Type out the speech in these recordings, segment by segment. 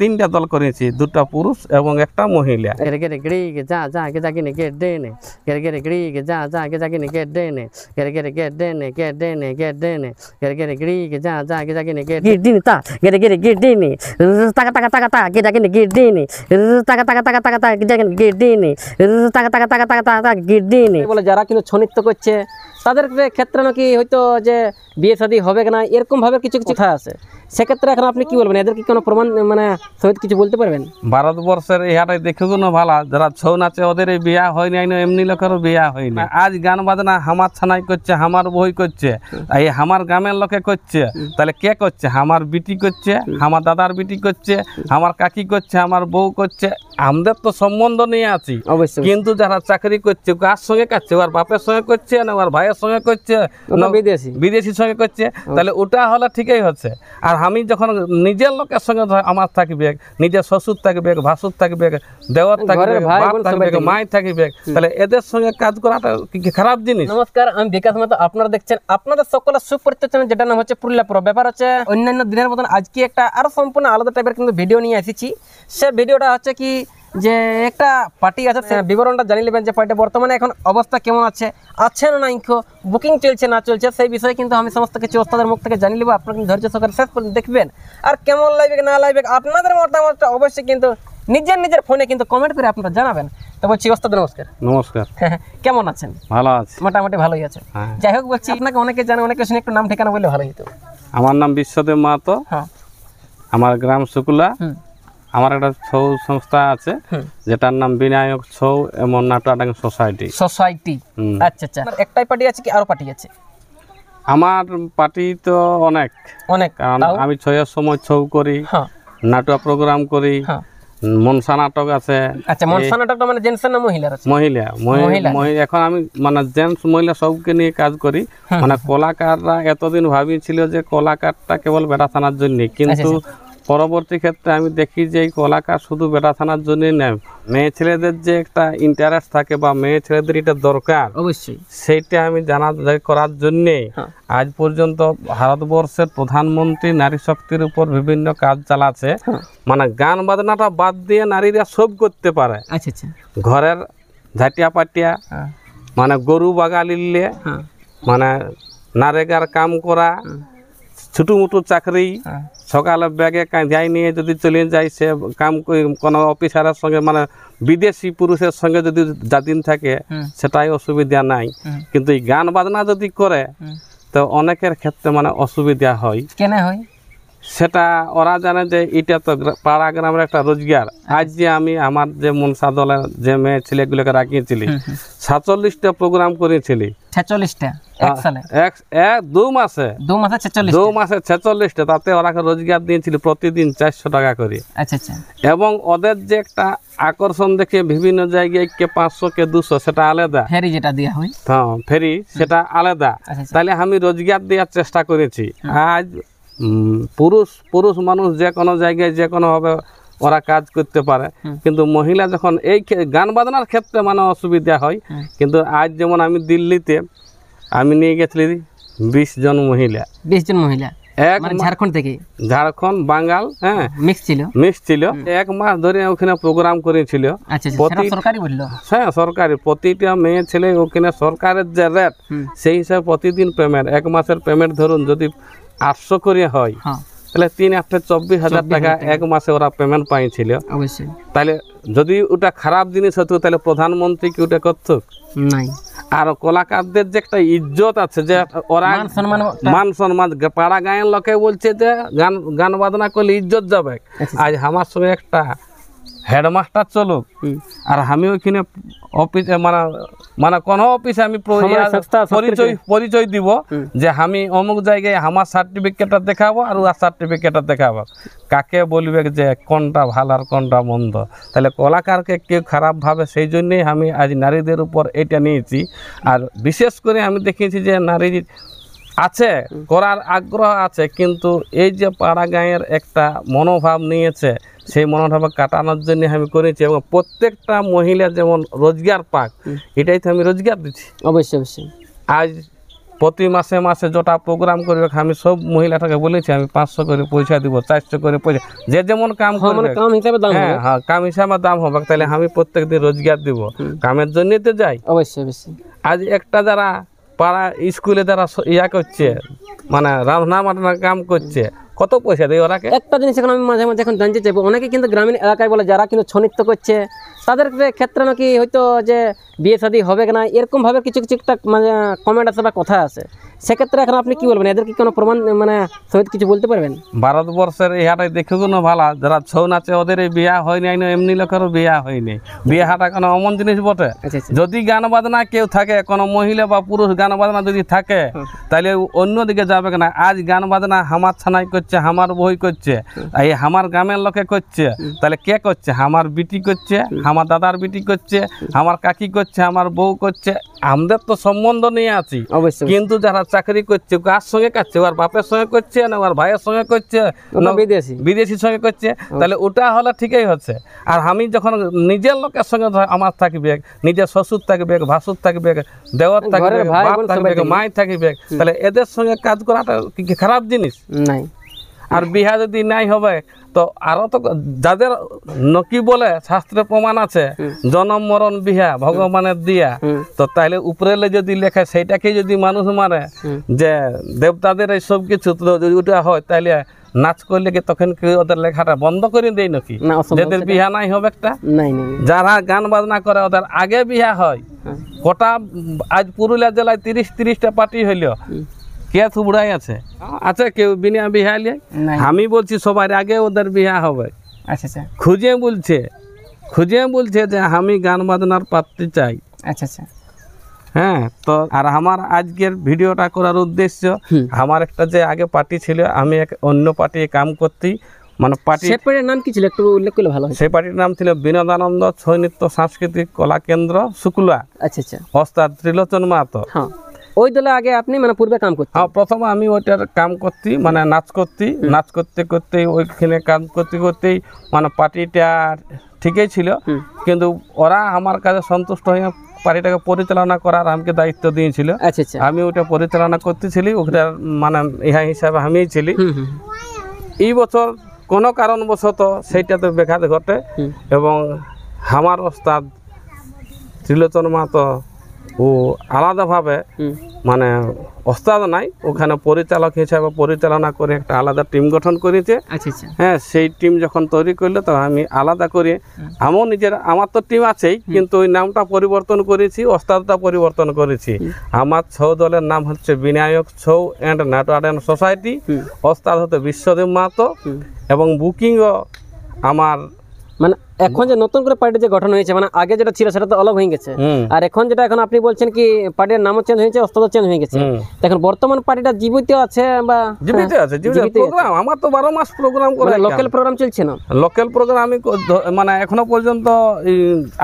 তিনটা দল করেছি দুটা পুরুষ এবং একটা মহিলা যা যা যা কিনে গেট দে গেরে গেরে গড়ি গে যা যা গে যা কিনে গেট দে গেরে গেরে গেট গেট গেট গেরে গেরে গড়ি গে যা যা যা কিনে গেট গেট দিন তা গেরে গেরে গেট টাকা টাকা টাকা টাকা যা কিনে গেট টাকা টাকা টাকা টাকা টাকা যা কিনে গেট টাকা টাকা টাকা টাকা টাকা গেট বলে যারা কিন্তু ছনিত্ব করছে তাদের ক্ষেত্রে নাকি হয়তো যে বিয়ে শাদী হবে কিনা ভাবে কিছু কিছু কথা আছে সেক্ষেত্রে এখন আপনি কি বলবেন এদেরকে কোনো প্রমাণ মানে সহিত কিছু বলতে পারবেন ভারতবর্ষের ইহাটাই দেখে কোনো ভালো যারা ছৌ নাচে ওদের বিয়া হয় নাই এমনি লোকেরও বিয়া হয় না আজ গান বাজনা হামার ছানাই করছে হামার বই করছে এই হামার গ্রামের লোকে করছে তাহলে কে করছে আমার বিটি করছে আমার দাদার বিটি করছে আমার কাকি করছে আমার বউ করছে আমাদের তো সম্বন্ধ নিয়ে আছি অবশ্যই কিন্তু যারা চাকরি করছে কার সঙ্গে কাটছে ওর বাপের সঙ্গে করছে না ওর ভাইয়ের সঙ্গে করছে বিদেশি বিদেশির সঙ্গে করছে তাহলে ওটা হলে ঠিকই হচ্ছে আর আর আমি যখন নিজের লোকের সঙ্গে আমার থাকবে নিজের শ্বশুর থাকবে ভাসুর থাকবে দেওয়ার থাকবে থাকবে মাই থাকবে তাহলে এদের সঙ্গে কাজ করাটা কি খারাপ জিনিস নমস্কার আমি বিকাশ মাতা আপনারা দেখছেন আপনাদের সকলের সুপরিচিত যেটা নাম হচ্ছে পুরো ব্যাপার হচ্ছে অন্যান্য দিনের মতন আজকে একটা আরো সম্পূর্ণ আলাদা টাইপের কিন্তু ভিডিও নিয়ে এসেছি সে ভিডিওটা হচ্ছে কি যে একটা পার্টি আছে বিবরণটা জানিয়ে নেবেন যে পার্টি বর্তমানে এখন অবস্থা কেমন আছে আছে না ইঙ্কো বুকিং চলছে না চলছে সেই বিষয়ে কিন্তু আমি সমস্ত কিছু ওস্তাদের মুখ থেকে জানিয়ে নেবো আপনারা কিন্তু ধৈর্য সহকারে শেষ পর্যন্ত দেখবেন আর কেমন লাগবে না লাগবে আপনাদের মতামতটা অবশ্যই কিন্তু নিজের নিজের ফোনে কিন্তু কমেন্ট করে আপনারা জানাবেন তো বলছি ওস্তাদ নমস্কার নমস্কার হ্যাঁ, হ্যাঁ, কেমন আছেন ভালো আছে মোটামুটি ভালোই আছে হ্যাঁ। যাই হোক বলছি আপনাকে অনেকে জানে অনেকে শুনে একটু নাম ঠিকানা বললে ভালো হতো আমার নাম বিশ্বদেব মাহাতো আমার গ্রাম শুকুলা আমার একটা ছৌ সংস্থা আছে যেটার নাম বিনায়ক ছৌ এমন নাটক সোসাইটি সোসাইটি আচ্ছা আচ্ছা মানে একটাই পার্টি আছে কি আরো পার্টি আছে আমার পার্টি তো অনেক অনেক কারণ আমি ছয়ের সময় ছৌ করি হ্যাঁ। নাটক প্রোগ্রাম করি হ্যাঁ। মনসা নাটক আছে আচ্ছা মনসা নাটক মানে জেন্টস না মহিলার আছে মহিলা মহিলা এখন আমি মানে জেন্টস মহিলা সবকে নিয়ে কাজ করি হ্যাঁ, মানে কলাকাররা এতদিন ভাবিয়েছিল যে কলাকারটা কেবল বেড়া থানার জন্য আচ্ছা, আচ্ছা। কিন্তু পরবর্তী ক্ষেত্রে আমি দেখি যে এই কলাকার শুধু বেটা থানার জন্যই নেয় মেয়ে ছেলেদের যে একটা ইন্টারেস্ট থাকে বা মেয়ে ছেলেদের এটা দরকার অবশ্যই সেইটা আমি জানা করার জন্যে হ্যাঁ। আজ পর্যন্ত ভারতবর্ষের প্রধানমন্ত্রী নারী শক্তির উপর বিভিন্ন কাজ চালাচ্ছে হ্যাঁ। মানে গান বাজনাটা বাদ দিয়ে নারীরা সব করতে পারে আচ্ছা, আচ্ছা। ঘরের ঝাটিয়া পাটিয়া হ্যাঁ। মানে গরু বাগালিলে মানে নারেগার কাম করা ছোটো মোটো চাকরি হ্যাঁ। সকালে ব্যাগে যাই নিয়ে যদি চলে যায় সে কাম কোনো অফিসারের সঙ্গে মানে বিদেশি পুরুষের সঙ্গে যদি জাতিন থাকে সেটাই অসুবিধা নাই কিন্তু এই গান বাজনা যদি করে তো অনেকের ক্ষেত্রে মানে অসুবিধা হয় কেন হয় সেটা ওরা জানে যে এটা তো পাড়া গ্রামের একটা রোজগার আজ যে আমি আমার যে মনসা দলের যে মেয়ে ছেলেগুলোকে রাখিয়েছিলি সাতচল্লিশটা প্রোগ্রাম করেছিলি ছেচল্লিশটা দু দু মাসে দু মাসে ছেচল্লিশটা তাতে ওরাকে রোজগার দিয়েছিল প্রতিদিন চারশো টাকা করে আচ্ছা, আচ্ছা। এবং ওদের যে একটা আকর্ষণ দেখে বিভিন্ন জায়গায় কে পাঁচশো কে দুশো সেটা আলাদা যেটা হ্যাঁ ফেরি সেটা আলাদা আচ্ছা, তাহলে আমি রোজগার দেওয়ার চেষ্টা করেছি আজ পুরুষ পুরুষ মানুষ যে কোনো জায়গায় যে কোনোভাবে ওরা কাজ করতে পারে কিন্তু মহিলা যখন এই গান বাজনার ক্ষেত্রে মানে অসুবিধা হয় কিন্তু আজ যেমন আমি দিল্লিতে আমি নিয়ে গেছিলি বিশ জন মহিলা বিশ জন মহিলা এক মানে ঝাড়খণ্ড থেকে ঝাড়খণ্ড বাঙ্গাল হ্যাঁ মিক্স ছিল মিক্স ছিল এক মাস ধরে ওখানে প্রোগ্রাম করেছিল আচ্ছা, আচ্ছা, সরকারি হ্যাঁ সরকারি প্রতিটা মেয়ে ছেলে ওখানে সরকারের যে রেট সেই হিসাবে প্রতিদিন পেমেন্ট এক মাসের পেমেন্ট ধরুন যদি আটশো করে হয় হ্যাঁ। তাহলে তিন আটটা চব্বিশ হাজার টাকা এক মাসে ওরা পেমেন্ট পাইছিল তাহলে যদি ওটা খারাপ জিনিস হতো তাহলে প্রধানমন্ত্রী কি ওটা করত আর কলাকারদের যে একটা ইজ্জত আছে যে ওরা মান সম্মান পাড়া গায়ের লোকে বলছে যে গান গান বাজনা করলে ইজ্জত যাবে আচ্ছা, আচ্ছা। আজ আমার সঙ্গে একটা হেডমাস্টার চলুক আর আমি ওইখানে অফিস মানে মানে কোন অফিসে আমি পরিচয় পরিচয় দিব যে আমি অমুক জায়গায় আমার সার্টিফিকেটটা দেখাবো আর ওর সার্টিফিকেটটা দেখাবো কাকে বলবে যে কোনটা ভালো আর কোনটা মন্দ তাহলে কলাকারকে কেউ খারাপ ভাবে সেই জন্যই আমি আজ নারীদের উপর এটা নিয়েছি আর বিশেষ করে আমি দেখিয়েছি যে নারী আছে করার আগ্রহ আছে কিন্তু এই যে পাড়া গাঁয়ের একটা মনোভাব নিয়েছে সেই মনোভাব কাটানোর জন্য আমি করেছি এবং প্রত্যেকটা মহিলা যেমন রোজগার পাক এটাই তো আমি রোজগার দিচ্ছি অবশ্যই অবশ্যই আজ প্রতি মাসে মাসে যটা প্রোগ্রাম করবে আমি সব মহিলাটাকে বলেছি আমি পাঁচশো করে পয়সা দিব চারশো করে পয়সা যে যেমন কাম হ্যাঁ, মানে করবে কাম হিসাবে দাম হ্যাঁ হ্যাঁ কাম হিসাবে দাম হবে তাহলে আমি প্রত্যেক দিন রোজগার দিব কামের জন্যই তো যাই অবশ্যই অবশ্যই আজ একটা যারা পাড়া স্কুলে তারা ইয়া করছে মানে রান্না বান্নার কাম করছে কত পয়সা দেয় ওরা একটা জিনিস এখন আমি মাঝে মাঝে এখন জানতে চাইবো অনেকে কিন্তু গ্রামীণ এলাকায় বলে যারা কিন্তু ছনিত্য করছে তাদের ক্ষেত্রে নাকি হয়তো যে বিয়ে শাদী হবে না এরকমভাবে কিছু কিছু একটা মানে কমেন্ট আছে বা কথা আছে সেক্ষেত্রে এখন আপনি কি বলবেন এদেরকে কোনো প্রমাণ মানে সহিত কিছু বলতে পারবেন ভারতবর্ষের ইহাটাই দেখে কোনো ভালো যারা ছৌ নাচে ওদের বিয়া হয় নাই না এমনি লোকেরও বিয়া হয়নি বিয়ে হাটা কোনো অমন জিনিস বটে আচ্ছা, আচ্ছা। যদি গান বাজনা কেউ থাকে কোনো মহিলা বা পুরুষ গান বাজনা যদি থাকে তাহলে অন্যদিকে যাবে না আজ গান বাজনা হামার ছানাই করছে হামার বই করছে এই হামার গ্রামের লোকে করছে তাহলে কে করছে আমার বিটি করছে আমার দাদার বিটি করছে আমার কাকি করছে আমার বউ করছে আমাদের তো সম্বন্ধ নিয়ে আছি কিন্তু যারা চাকরি করছে কার সঙ্গে কাটছে ওর বাপের সঙ্গে করছে না ওর ভাইয়ের সঙ্গে করছে না বিদেশি বিদেশির সঙ্গে করছে তাহলে ওটা হলে ঠিকই হচ্ছে আর আমি যখন নিজের লোকের সঙ্গে আমার থাকবে নিজের শ্বশুর থাকবে ভাসুর থাকবে দেওয়ার থাকবে বাপ থাকবে মায়ের থাকবে তাহলে এদের সঙ্গে কাজ করাটা কি খারাপ জিনিস নাই আর বিহা যদি নাই হবে তো আরো তো যাদের নকি বলে শাস্ত্রে প্রমাণ আছে জনম মরণ বিহা ভগবানের দিয়া তো তাহলে উপরেলে যদি লেখে সেইটাকে যদি মানুষ মারে যে দেবতাদের এই সব কিছু যদি ওটা হয় তাহলে নাচ করলে কি তখন কি ওদের লেখাটা বন্ধ করে দেয় নাকি যাদের বিহা নাই হবে একটা যারা গান বাজনা করে ওদের আগে বিহা হয় কটা হ্যাঁ। আজ পুরুলিয়া জেলায় তিরিশ তিরিশটা পার্টি হইল কে থুবড়াই আছে আচ্ছা কেউ বিনা বিহালে আমি বলছি সবার আগে ওদের বিহা হবে আচ্ছা আচ্ছা খুঁজে বলছে খুঁজে বলছে যে আমি গান বাজনার পাত্রী চাই আচ্ছা আচ্ছা হ্যাঁ তো আর আমার আজকের ভিডিওটা করার উদ্দেশ্য আমার একটা যে আগে পার্টি ছিল আমি এক অন্য পার্টি কাম করতেই মানে পার্টি সেই পার্টির নাম কি ছিল একটু উল্লেখ করলে ভালো সেই পার্টির নাম ছিল বিনোদানন্দ ছৌ নৃত্য সাংস্কৃতিক কলা কেন্দ্র শুক্লা আচ্ছা আচ্ছা হস্তাদ ত্রিলোচন মাহাতো হ্যাঁ। ওই দলে আগে আপনি মানে পূর্বে কাম করতেন হ্যাঁ প্রথম আমি ওইটার কাম করতি মানে নাচ করতি নাচ করতে করতে ওইখানে কাম করতে করতেই মানে পার্টিটা ঠিকই ছিল কিন্তু ওরা আমার কাছে সন্তুষ্ট হয়ে পার্টিটাকে পরিচালনা করার আমাকে দায়িত্ব দিয়েছিল আচ্ছা, আচ্ছা। আমি ওটা পরিচালনা করতেছিলি ওটার মানে ইহা হিসাবে আমিই ছিলি এই বছর কোনো কারণবশত তো ব্যাঘাত ঘটে এবং আমার ওস্তাদ ত্রিলোচন তো ও আলাদাভাবে মানে অস্তাদ নাই ওখানে পরিচালক হিসাবে পরিচালনা করে একটা আলাদা টিম গঠন করেছে আচ্ছা, আচ্ছা। হ্যাঁ সেই টিম যখন তৈরি করলো তখন আমি আলাদা করে আমার নিজের আমার তো টিম আছেই কিন্তু ওই নামটা পরিবর্তন করেছি অস্তাদটা পরিবর্তন করেছি আমার ছৌ দলের নাম হচ্ছে Binayak Chhau and Nato and society অস্তাদ হতে বিশ্বদেব মাহাতো এবং বুকিংও আমার মানে এখন যে নতুন করে পার্টি যে গঠন হয়েছে মানে আগে যেটা ছিল সেটা তো অলগ হয়ে গেছে আর এখন যেটা এখন আপনি বলছেন কি পার্টির নামও চেঞ্জ হয়েছে অস্ত্র চেঞ্জ হয়ে গেছে এখন বর্তমান পার্টিটা জীবিত আছে বা জীবিত হ্যাঁ, আছে জীবিত প্রোগ্রাম আমার তো বারো মাস প্রোগ্রাম করে লোকাল প্রোগ্রাম চলছে না লোকাল প্রোগ্রাম আমি মানে এখনো পর্যন্ত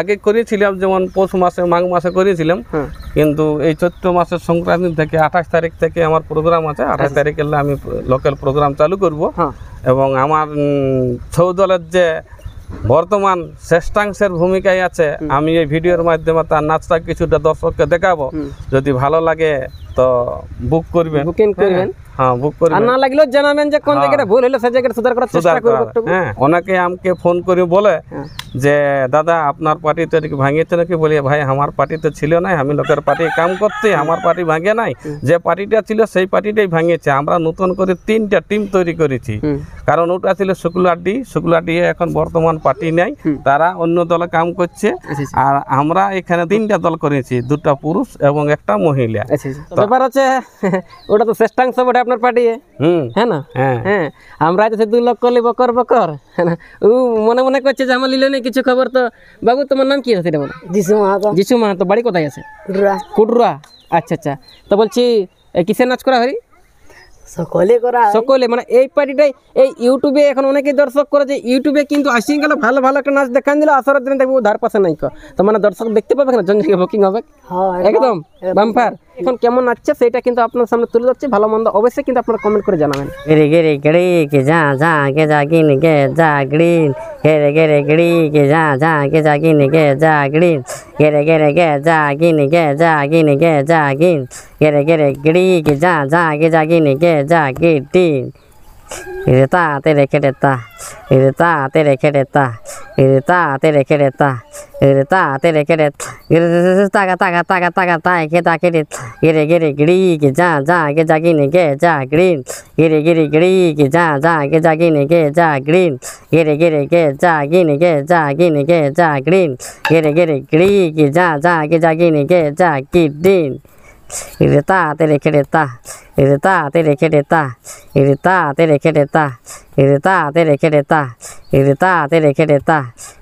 আগে করেছিলাম যেমন পৌষ মাসে মাঘ মাসে করেছিলাম হ্যাঁ। কিন্তু এই চৈত্র মাসের সংক্রান্তি থেকে আঠাশ তারিখ থেকে আমার প্রোগ্রাম আছে আঠাশ আচ্ছা। তারিখে আমি লোকাল প্রোগ্রাম চালু করব হ্যাঁ। এবং আমার ছৌ দলের যে বর্তমান শ্রেষ্ঠাংশের ভূমিকায় আছে আমি এই ভিডিওর মাধ্যমে তার নাচটা কিছুটা দর্শককে দেখাবো যদি ভালো লাগে তো বুক করবেন বুকিং হ্যাঁ, করবেন হ্যাঁ বুক করবেন না লাগলেও জানাবেন যে কোন হ্যাঁ। জায়গাটা ভুল হলো সেই জায়গাটা সুধার করার চেষ্টা করব হ্যাঁ অনেকে আমাকে ফোন করে বলে হ্যাঁ। যে দাদা আপনার পার্টি তো এদিকে ভাঙিয়েছে নাকি বলি ভাই আমার পার্টি তো ছিল না আমি লোকের পার্টি কাম করতে আমার পার্টি ভাঙে নাই যে পার্টিটা ছিল সেই পার্টিটাই ভাঙিয়েছে আমরা নতুন করে তিনটা টিম তৈরি করেছি কারণ ওটা ছিল শুক্লাডি শুক্লাডি এখন বর্তমান পার্টি নাই তারা অন্য দলে কাম করছে আচ্ছা, আচ্ছা, আচ্ছা। আর আমরা এখানে তিনটা দল করেছি দুটা পুরুষ এবং একটা মহিলা ব্যাপার হচ্ছে ওটা তো শ্রেষ্ঠাংশ বটে আপনার পার্টি হ্যাঁ না হ্যাঁ, হ্যাঁ। আমরা যে দু লোক করলি বকর বকর হ্যাঁ ও মনে মনে করছে যে আমার লিলে কিছু খবর তো বাবু তোমার নাম কি আছে রে যিশু মাহাতো যিশু মাহাতো বাড়ি কোথায় আছে কুটরা আচ্ছা আচ্ছা তো বলছি কিসের নাচ করা হরি সকলে সকলে মানে এই পার্টিটাই এই ইউটিউবে এখন অনেকেই দর্শক করে যে ইউটিউবে কিন্তু আসি গেল ভালো ভালো একটা নাচ দেখান দিল আসরের দিন দেখবো ধার পাশে নাই তো মানে দর্শক দেখতে পাবে না জন বুকিং হবে একদম বাম্পার এখন কেমন আছে সেটা কিন্তু আপনার সামনে তুলে যাচ্ছে ভালো মন্দ অবশ্যই কিন্তু আপনারা কমেন্ট করে জানাবেন গেরে গেরে গেড়ি কে যা যা কে যা গিন কে যা গ্রিন গেরে গেরে গেড়ি কে যা যা কে যা গিন কে যা গ্রিন গেরে গেরে গে যা গিন কে যা গিন কে যা গিন গেরে গেরে গেড়ি কে যা যা কে যা গিন কে যা গিটি রেতা তে রেখে রেতা রেতা তে রেখে রেতা রেতা তে রেখে রেতা Gereta, tere keret, taga taga taga taga tai keta keret, gere gere gri ki ja ja ke ja gine ke ja green, gere gere gri ki ja ja ke ja gine ke ja green, gere gere ke ja gine ke ja gine ke ja green, gere gere gri ki ja ja ke ja gine ke ja green. Gereta, tere kereta, gereta, tere kereta, gereta, tere kereta. इरता ते रेखे देता इरता ते रेखे देता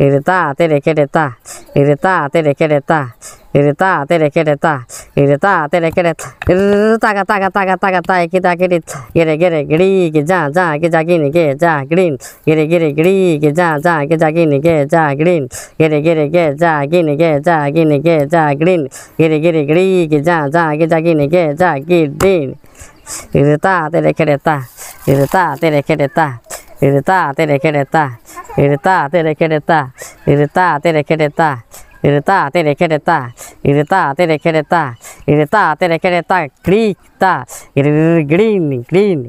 इरता ते रेखे देता इरता ते रेखे देता इरता ते रेखे देता इरता ते रेखे देता तागा तागा तागा तागा ताए की गिरे गिरे गिड़ी की जा जा की जागी निगे जा ग्रीन गिरे गिरे गिड़ी की जा जा की जागी निगे जा ग्रीन गिरे गिरे गे जा गी निगे जा गी निगे जा ग्रीन गिरे गिरे गिड़ी की जा जा की जागी निगे जा ग्रीन इरता ते रेखे देता इरता आते रखे देता इरता आते रखे देता इरता आते रखे देता इरता आते रखे देता इरता आते रखे देता इरता आते रखे देता इरता आते रखे देता क्रीता इर ग्रीन ग्रीन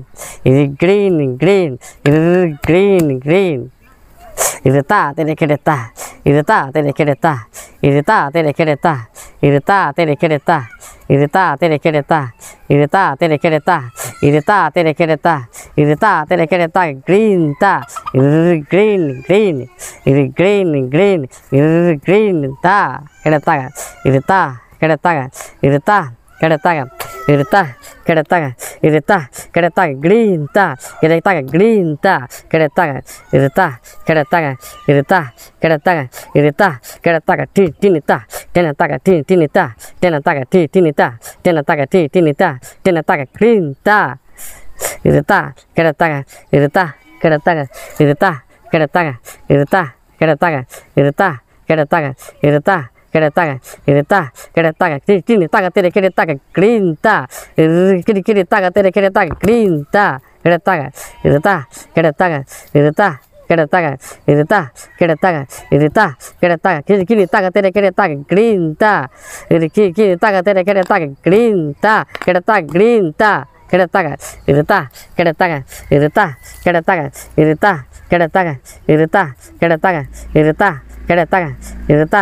इर ग्रीन ग्रीन इर ग्रीन ग्रीन 入れた、手で蹴れた。入れた、手で蹴れた。入れた、手で蹴れた。入れた、手で蹴れた。入れた、手で蹴れた。入れた、手で蹴れた。入れた、手で蹴れた。入れた、手で蹴れた。グリーンだ。グリーン、グリーン。グリーン、グリーン、グリーン。グリーンだ。蹴れたが。入れた、蹴れたが。入れた、蹴れたが。入れた、kereta kereta kereta gerinta kereta gerinta kereta kereta kereta kereta kereta kereta kereta di dinita denata di dinita denata di dinita denata di dinita denata gerinta kereta kereta kereta kereta kereta kereta kereta kereta kereta kereta kereta keretaga kereta keretaga kini taga tere keretaga grinta kini kini taga tere keretaga grinta keretaga kereta keretaga kereta keretaga kereta keretaga kereta keretaga kini kini taga tere keretaga grinta kini kini taga tere keretaga grinta kereta grinta keretaga kereta keretaga kereta keretaga kereta keretaga kereta keretaga kereta keretaga kereta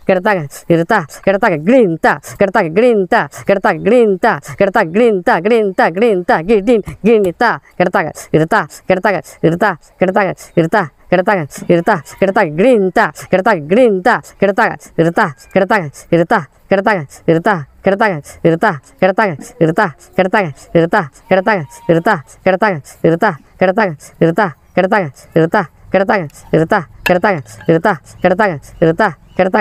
kertak irta kertak grinta kertak grinta kertak grinta kertak grinta grinta grinta gidin ginita kertak kertak kertak kertak kertak kertak kertak kertak irta grinta irta grinta irta kertak kertak kertak kertak kertak kertangan, irta, kertangan, irta, kertangan, irta, kertangan, irta, kertangan, irta, kertangan, irta, kertangan, irta, kertangan, irta, kertangan, irta, kertangan, irta, kereta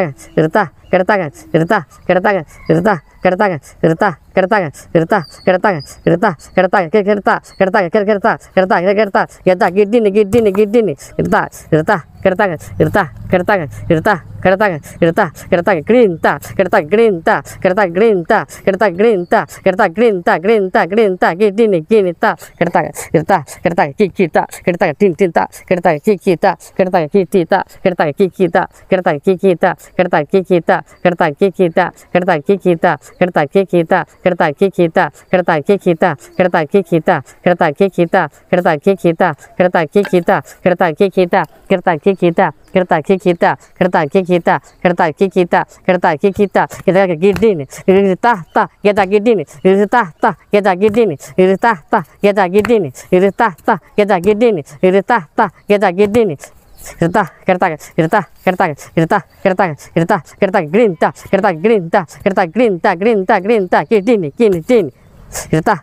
kan? kertangan, kertah, kertangan, kertah, kertangan, kertah, kertangan, kertah, kertangan, kertah, kertangan, kertah, kertangan, kertah, kertangan, kertah, kertah, gidini, gidini, gidini, kertah, kertah, kertangan, kertah, kertangan, kertah, kertangan, kertah, kertangan, grinta, kertah, grinta, kertah, grinta, kertah, grinta, kertah, grinta, grinta, grinta, gidini, gini, ta, kertangan, kertah, kertangan, kikita, kertangan, tintinta, kertangan, kikita, करता के कीता करता के कीता करता के कीता करता के कीता करता के कीता करता के कीता करता के कीता करता के कीता करता के कीता करता के कीता करता के कीता करता के कीता करता के कीता करता के कीता करता की कीता कहता गिडिन रिता ता कहता गिडिन रिता ता कहता गिडिन रिता ता कहता गिडिन रिता ता कहता गिडिन रिता ता कहता गिडिन Grinta, kereta, grinta, kereta, grinta, kereta, grinta, kereta, grinta, kereta, grinta, kereta, grinta, grinta, grinta, gini, gini, gini. Grinta,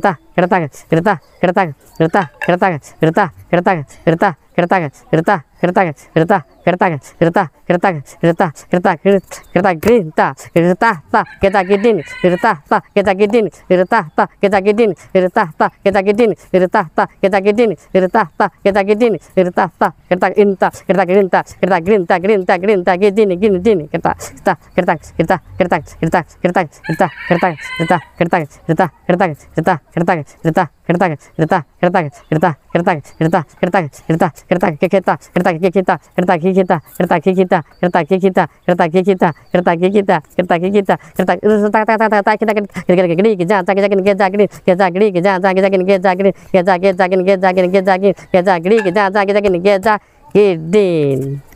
కదా keretakan, kereta, keretakan, kereta, keretakan, kereta, keretakan, kereta, keretakan, kereta, keretakan, kereta, keretakan, kereta, keretakan, kereta, kereta, kereta, kereta, kereta, ta, kereta kidin, kereta, ta, kereta kidin, kereta, ta, kereta kidin, kereta, ta, kereta kidin, kereta, ta, kereta kidin, kereta, ta, kereta kidin, kereta, ta, kereta inta, kereta gerinta, kereta gerinta, gerinta, gerinta, kidin, gini, gini, kereta, kereta, kereta, kereta, kereta, kereta, kereta, kereta, kereta, kereta, kereta, kereta, kereta, kereta, गिरता गिरता गिरता गिरता गिरता गिरता गिरता गिरता गिरता गिरता के खेता गिरता के खेता गिरता के खेता गिरता के खेता गिरता के खेता गिरता के खेता गिरता के खेता गिरता के खेता गिरता गिरता ता ता ता खेता गिर गिर गिरी के जा जा के जा के जा गिरी के जा गिरी के जा जा के जा के जा गिरी के जा के जा के जा के जा गिरी के जा गिरी के जा जा के जा के जा गिरी के जा गिरी